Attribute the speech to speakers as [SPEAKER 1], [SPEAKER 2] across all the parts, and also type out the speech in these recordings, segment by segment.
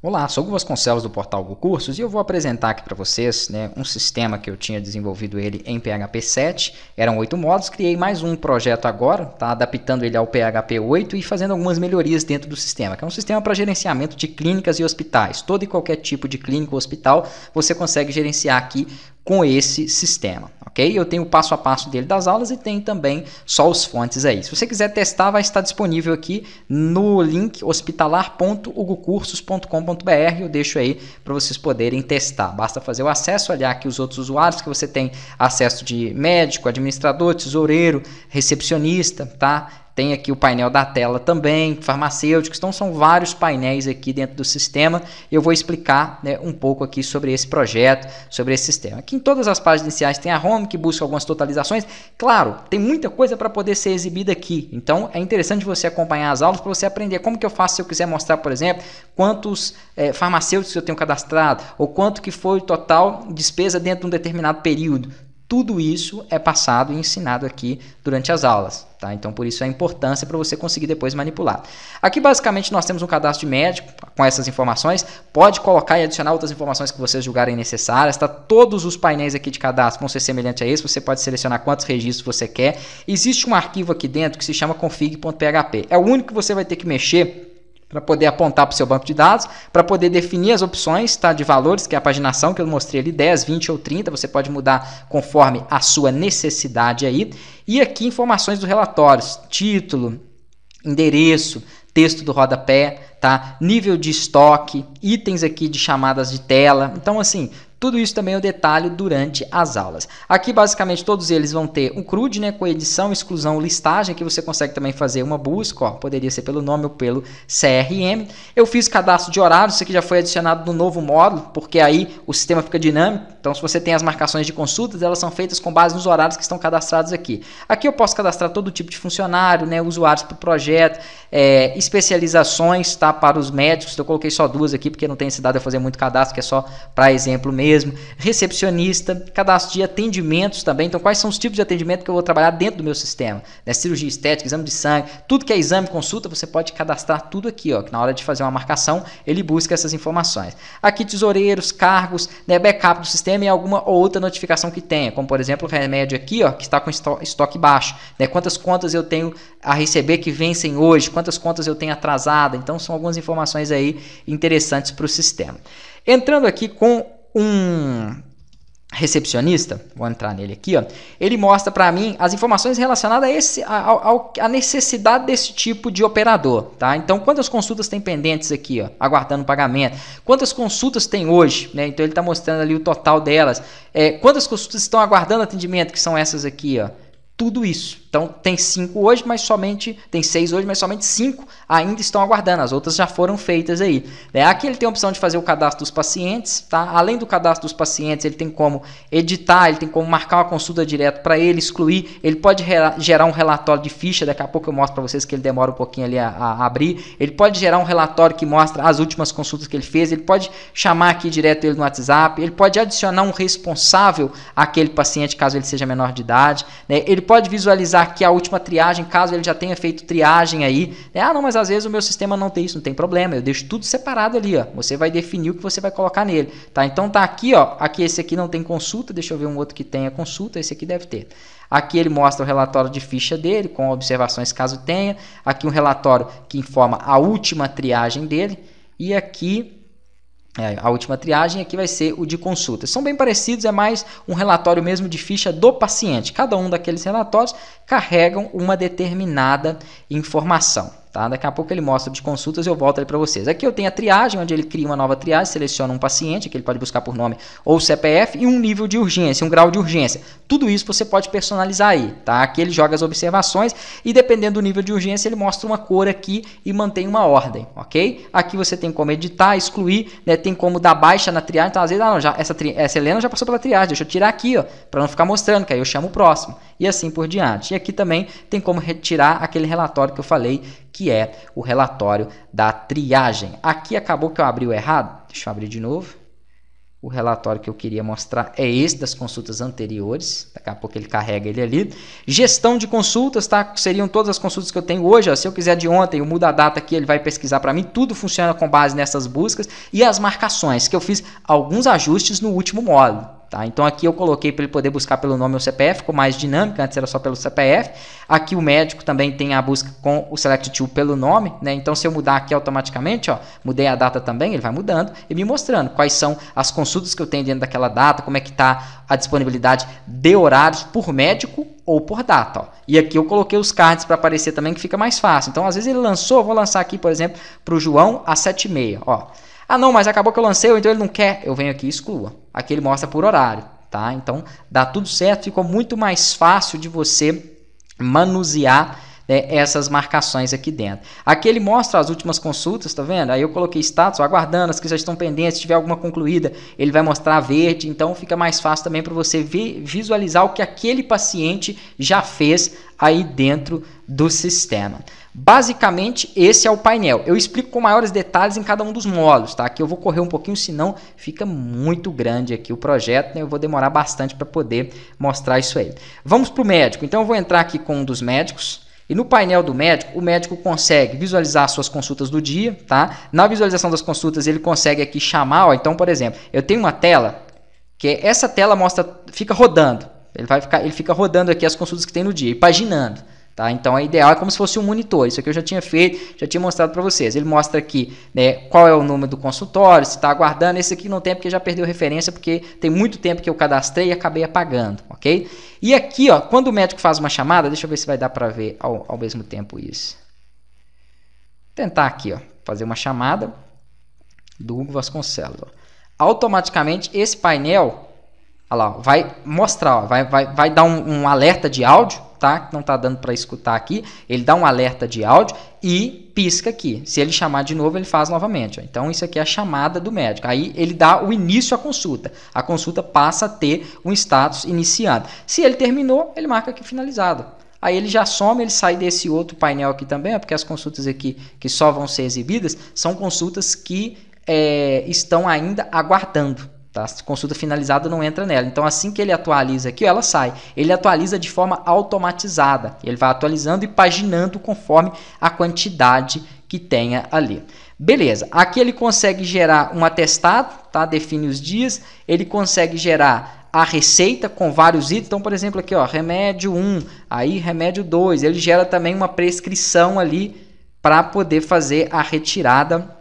[SPEAKER 1] Olá, sou o Vasconcelos do portal GoCursos e eu vou apresentar aqui para vocês né, um sistema que eu tinha desenvolvido ele em PHP 7, eram oito modos, criei mais um projeto agora, tá, adaptando ele ao PHP 8 e fazendo algumas melhorias dentro do sistema, que é um sistema para gerenciamento de clínicas e hospitais, todo e qualquer tipo de clínica ou hospital você consegue gerenciar aqui com esse sistema, ok? Eu tenho o passo a passo dele das aulas e tem também só os fontes aí. Se você quiser testar, vai estar disponível aqui no link hospitalar.ugocursos.com.br, eu deixo aí para vocês poderem testar. Basta fazer o acesso, olhar aqui os outros usuários que você tem acesso de médico, administrador, tesoureiro, recepcionista, tá? Tem aqui o painel da tela também, farmacêuticos, então são vários painéis aqui dentro do sistema. Eu vou explicar né, um pouco aqui sobre esse projeto, sobre esse sistema. Aqui em todas as páginas iniciais tem a home, que busca algumas totalizações. Claro, tem muita coisa para poder ser exibida aqui, então é interessante você acompanhar as aulas para você aprender como que eu faço se eu quiser mostrar, por exemplo, quantos é, farmacêuticos eu tenho cadastrado, ou quanto que foi o total despesa dentro de um determinado período. Tudo isso é passado e ensinado aqui durante as aulas, tá? Então por isso a importância para você conseguir depois manipular. Aqui basicamente nós temos um cadastro de médico com essas informações, pode colocar e adicionar outras informações que vocês julgarem necessárias, tá? Todos os painéis aqui de cadastro vão ser semelhantes a esse, você pode selecionar quantos registros você quer. Existe um arquivo aqui dentro que se chama config.php. É o único que você vai ter que mexer para poder apontar para o seu banco de dados, para poder definir as opções tá, de valores, que é a paginação que eu mostrei ali, 10, 20 ou 30, você pode mudar conforme a sua necessidade aí. E aqui informações dos relatórios, título, endereço, texto do rodapé, tá? Nível de estoque, itens aqui de chamadas de tela. Então, assim, tudo isso também eu é detalho durante as aulas. Aqui basicamente todos eles vão ter um CRUD, né, com edição, exclusão, listagem, que você consegue também fazer uma busca, ó, poderia ser pelo nome ou pelo CRM. Eu fiz cadastro de horários, isso aqui já foi adicionado no novo módulo, porque aí o sistema fica dinâmico. Então se você tem as marcações de consultas, elas são feitas com base nos horários que estão cadastrados aqui. Aqui eu posso cadastrar todo tipo de funcionário, né, usuários para o projeto, é, especializações tá, para os médicos. Eu coloquei só duas aqui porque não tem necessidade de eu fazer muito cadastro, que é só para exemplo mesmo mesmo, recepcionista, cadastro de atendimentos também. Então, quais são os tipos de atendimento que eu vou trabalhar dentro do meu sistema? Né? Cirurgia estética, exame de sangue, tudo que é exame, consulta, você pode cadastrar tudo aqui, ó, que na hora de fazer uma marcação, ele busca essas informações. Aqui, tesoureiros, cargos, né, backup do sistema e alguma outra notificação que tenha, como por exemplo, o remédio aqui, ó, que está com estoque baixo, né? Quantas contas eu tenho a receber que vencem hoje, quantas contas eu tenho atrasada. Então, são algumas informações aí interessantes para o sistema. Entrando aqui com um recepcionista, vou entrar nele aqui, ó, ele mostra para mim as informações relacionadas a esse, à necessidade desse tipo de operador, tá? Então, quantas consultas tem pendentes aqui, ó, aguardando pagamento? Quantas consultas tem hoje, né? Então, ele está mostrando ali o total delas. É, quantas consultas estão aguardando atendimento, que são essas aqui, ó? Tudo isso, então tem cinco hoje, mas somente tem seis hoje, mas somente cinco ainda estão aguardando. As outras já foram feitas aí. É Aqui ele tem a opção de fazer o cadastro dos pacientes, tá? Além do cadastro dos pacientes, ele tem como editar, ele tem como marcar uma consulta direto para ele, excluir. Ele pode gerar um relatório de ficha. Daqui a pouco eu mostro para vocês que ele demora um pouquinho ali a, a, abrir. Ele pode gerar um relatório que mostra as últimas consultas que ele fez. Ele pode chamar aqui direto ele no WhatsApp. Ele pode adicionar um responsável àquele paciente caso ele seja menor de idade. Né? Ele pode visualizar utilizar aqui a última triagem, caso ele já tenha feito triagem aí. Né? Ah, não, mas às vezes o meu sistema não tem isso, não tem problema. Eu deixo tudo separado ali, ó. Você vai definir o que você vai colocar nele, tá? Então tá aqui, ó. Aqui esse aqui não tem consulta, deixa eu ver um outro que tenha consulta, esse aqui deve ter. Aqui ele mostra o relatório de ficha dele, com observações caso tenha. Aqui um relatório que informa a última triagem dele. E aqui é, a última triagem aqui vai ser o de consulta. São bem parecidos, é mais um relatório mesmo de ficha do paciente. Cada um daqueles relatórios carregam uma determinada informação. Tá? Daqui a pouco ele mostra de consultas e eu volto ali para vocês. Aqui eu tenho a triagem, onde ele cria uma nova triagem, seleciona um paciente, que ele pode buscar por nome ou CPF, e um nível de urgência, um grau de urgência. Tudo isso você pode personalizar aí. Tá? Aqui ele joga as observações e dependendo do nível de urgência ele mostra uma cor aqui e mantém uma ordem, ok? Aqui você tem como editar, excluir, né? tem como dar baixa na triagem. Então às vezes, ah, não, já, essa, tri... essa Helena já passou pela triagem, deixa eu tirar aqui para não ficar mostrando, que aí eu chamo o próximo. E assim por diante. E aqui também tem como retirar aquele relatório que eu falei que é o relatório da triagem. Aqui acabou que eu abri o errado. Deixa eu abrir de novo. O relatório que eu queria mostrar é esse das consultas anteriores. Daqui a pouco ele carrega ele ali. Gestão de consultas, tá? Seriam todas as consultas que eu tenho hoje. Ó. Se eu quiser de ontem, eu mudo a data aqui, ele vai pesquisar para mim. Tudo funciona com base nessas buscas e as marcações, que eu fiz alguns ajustes no último módulo. Tá? Então aqui eu coloquei para ele poder buscar pelo nome ou CPF, ficou mais dinâmica, antes era só pelo CPF. Aqui o médico também tem a busca com o Select Tool pelo nome, né? Então se eu mudar aqui automaticamente, ó, mudei a data também, ele vai mudando e me mostrando quais são as consultas que eu tenho dentro daquela data, como é que está a disponibilidade de horários por médico ou por data. Ó. E aqui eu coloquei os cards para aparecer também, que fica mais fácil. Então às vezes ele lançou, vou lançar aqui, por exemplo, para o João às 7h30, ó. Ah, não, mas acabou que eu lancei, então ele não quer. Eu venho aqui e exclua. Aqui ele mostra por horário, tá? Então dá tudo certo, ficou muito mais fácil de você manusear né, essas marcações aqui dentro. Aqui ele mostra as últimas consultas, tá vendo? Aí eu coloquei status, aguardando as que já estão pendentes, se tiver alguma concluída, ele vai mostrar verde, então fica mais fácil também para você vi visualizar o que aquele paciente já fez aí dentro do sistema. Basicamente, esse é o painel. Eu explico com maiores detalhes em cada um dos módulos, tá? Aqui eu vou correr um pouquinho, senão fica muito grande aqui o projeto, né? Eu vou demorar bastante para poder mostrar isso aí. Vamos para o médico. Então, eu vou entrar aqui com um dos médicos. E no painel do médico, o médico consegue visualizar suas consultas do dia, tá? Na visualização das consultas, ele consegue aqui chamar, ó, então, por exemplo, eu tenho uma tela que essa tela mostra, fica rodando. Ele vai ficar, ele fica rodando aqui as consultas que tem no dia, e paginando. Tá? Então, é ideal, é como se fosse um monitor. Isso aqui eu já tinha feito, já tinha mostrado para vocês. Ele mostra aqui né, qual é o número do consultório, se está aguardando. Esse aqui não tem porque já perdeu referência, porque tem muito tempo que eu cadastrei e acabei apagando, ok? E aqui, ó, quando o médico faz uma chamada, deixa eu ver se vai dar para ver ao, ao mesmo tempo isso. Vou tentar aqui, ó, fazer uma chamada do Hugo Vasconcelos. Ó. Automaticamente, esse painel Olha lá, vai mostrar, ó, vai, vai, vai dar um, um alerta de áudio, tá? Não está dando para escutar aqui. Ele dá um alerta de áudio e pisca aqui. Se ele chamar de novo, ele faz novamente. Ó. Então, isso aqui é a chamada do médico. Aí ele dá o início à consulta. A consulta passa a ter um status iniciado. Se ele terminou, ele marca aqui finalizado. Aí ele já soma, ele sai desse outro painel aqui também, ó, porque as consultas aqui que só vão ser exibidas são consultas que é, estão ainda aguardando. Tá? consulta finalizada não entra nela. Então, assim que ele atualiza aqui, ela sai. Ele atualiza de forma automatizada. Ele vai atualizando e paginando conforme a quantidade que tenha ali. Beleza, aqui ele consegue gerar um atestado, tá? define os dias, ele consegue gerar a receita com vários itens. Então, por exemplo, aqui ó, remédio 1, aí remédio 2. Ele gera também uma prescrição ali para poder fazer a retirada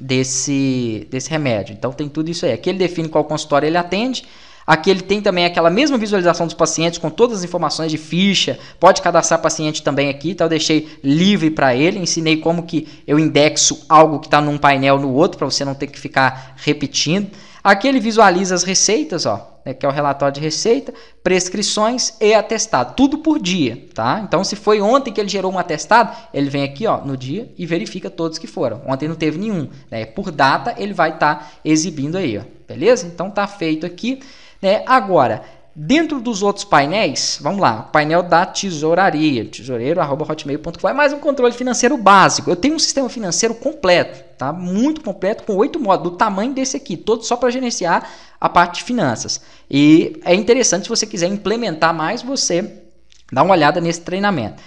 [SPEAKER 1] desse, desse remédio. Então tem tudo isso aí. Aqui ele define qual consultório ele atende. Aqui ele tem também aquela mesma visualização dos pacientes com todas as informações de ficha. Pode cadastrar paciente também aqui, então eu deixei livre para ele. Ensinei como que eu indexo algo que está num painel no outro para você não ter que ficar repetindo. Aqui ele visualiza as receitas, ó né, que é o relatório de receita, prescrições e atestado, tudo por dia, tá? Então, se foi ontem que ele gerou um atestado, ele vem aqui, ó, no dia e verifica todos que foram. Ontem não teve nenhum, né? Por data ele vai estar tá exibindo aí, ó, beleza? Então, tá feito aqui, né? Agora, Dentro dos outros painéis, vamos lá, o painel da tesouraria, tesoureiro.hotmail.com, é mais um controle financeiro básico. Eu tenho um sistema financeiro completo, tá? Muito completo, com oito modos, do tamanho desse aqui, todo só para gerenciar a parte de finanças. E é interessante, se você quiser implementar mais, você dá uma olhada nesse treinamento.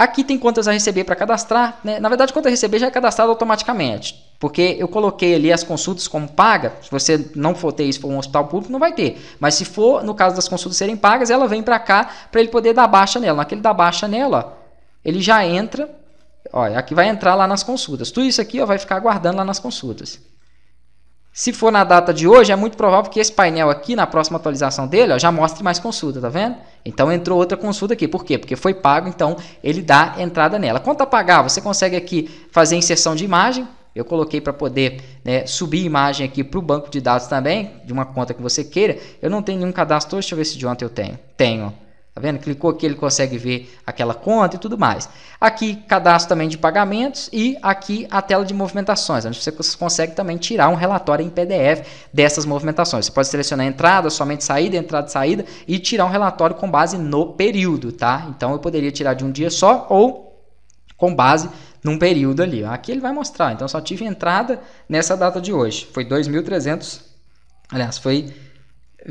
[SPEAKER 1] Aqui tem contas a receber para cadastrar. Né? Na verdade, conta a receber já é cadastrada automaticamente, porque eu coloquei ali as consultas como paga. Se você não for ter isso para um hospital público, não vai ter. Mas se for, no caso das consultas serem pagas, ela vem para cá para ele poder dar baixa nela. Naquele dá baixa nela, ele já entra. Olha, aqui vai entrar lá nas consultas. Tudo isso aqui ó, vai ficar guardando lá nas consultas. Se for na data de hoje, é muito provável que esse painel aqui, na próxima atualização dele, ó, já mostre mais consulta, tá vendo? Então entrou outra consulta aqui. Por quê? Porque foi pago, então ele dá entrada nela. Quanto a pagar, você consegue aqui fazer inserção de imagem. Eu coloquei para poder né, subir imagem aqui para o banco de dados também, de uma conta que você queira. Eu não tenho nenhum cadastro deixa eu ver se de ontem eu tenho. Tenho, Tá vendo? Clicou aqui, ele consegue ver aquela conta e tudo mais. Aqui, cadastro também de pagamentos e aqui a tela de movimentações, onde você consegue também tirar um relatório em PDF dessas movimentações. Você pode selecionar entrada, somente saída, entrada e saída e tirar um relatório com base no período, tá? Então, eu poderia tirar de um dia só ou com base num período ali. Aqui ele vai mostrar. Então, só tive entrada nessa data de hoje. Foi 2.300, aliás, foi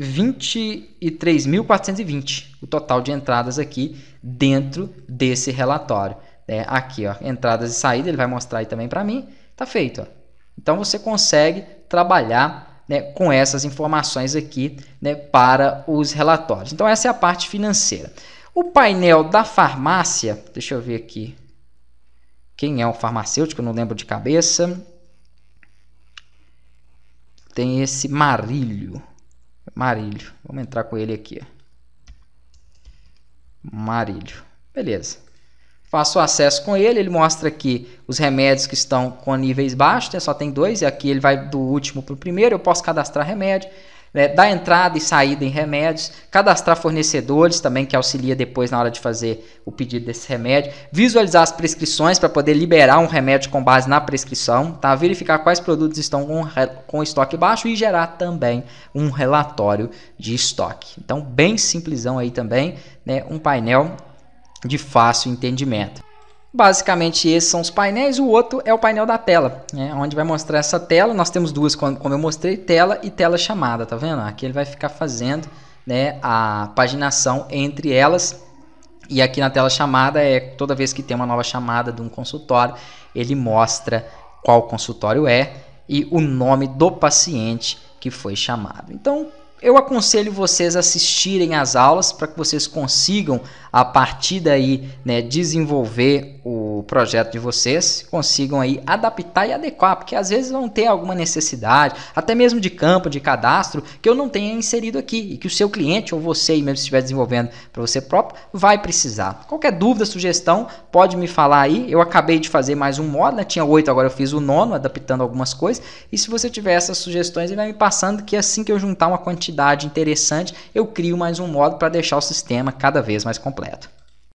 [SPEAKER 1] 23.420 o total de entradas aqui dentro desse relatório. Né? aqui, ó, entradas e saídas, ele vai mostrar aí também para mim. Tá feito. Ó. Então você consegue trabalhar né, com essas informações aqui né, para os relatórios. Então essa é a parte financeira. O painel da farmácia, deixa eu ver aqui quem é o farmacêutico, não lembro de cabeça. Tem esse Marílio. Marílio. Vamos entrar com ele aqui. Marílio. Beleza. Faço o acesso com ele. Ele mostra aqui os remédios que estão com níveis baixos. Né? Só tem dois. E aqui ele vai do último para o primeiro. Eu posso cadastrar remédio né, dar entrada e saída em remédios, cadastrar fornecedores também, que auxilia depois na hora de fazer o pedido desse remédio, visualizar as prescrições para poder liberar um remédio com base na prescrição, tá? verificar quais produtos estão com, com estoque baixo e gerar também um relatório de estoque. Então, bem simplesão aí também, né, um painel de fácil entendimento. Basicamente esses são os painéis, o outro é o painel da tela, né? onde vai mostrar essa tela, nós temos duas como eu mostrei, tela e tela chamada, tá vendo? Aqui ele vai ficar fazendo né, a paginação entre elas e aqui na tela chamada é toda vez que tem uma nova chamada de um consultório, ele mostra qual consultório é e o nome do paciente que foi chamado. Então eu aconselho vocês a assistirem às aulas para que vocês consigam, a partir daí, né, desenvolver o o projeto de vocês, consigam aí adaptar e adequar, porque às vezes vão ter alguma necessidade, até mesmo de campo, de cadastro, que eu não tenha inserido aqui e que o seu cliente ou você, mesmo se estiver desenvolvendo para você próprio, vai precisar. Qualquer dúvida, sugestão, pode me falar aí. Eu acabei de fazer mais um módulo, né? tinha oito, agora eu fiz o nono, adaptando algumas coisas. E se você tiver essas sugestões, ele vai me passando que assim que eu juntar uma quantidade interessante, eu crio mais um módulo para deixar o sistema cada vez mais completo.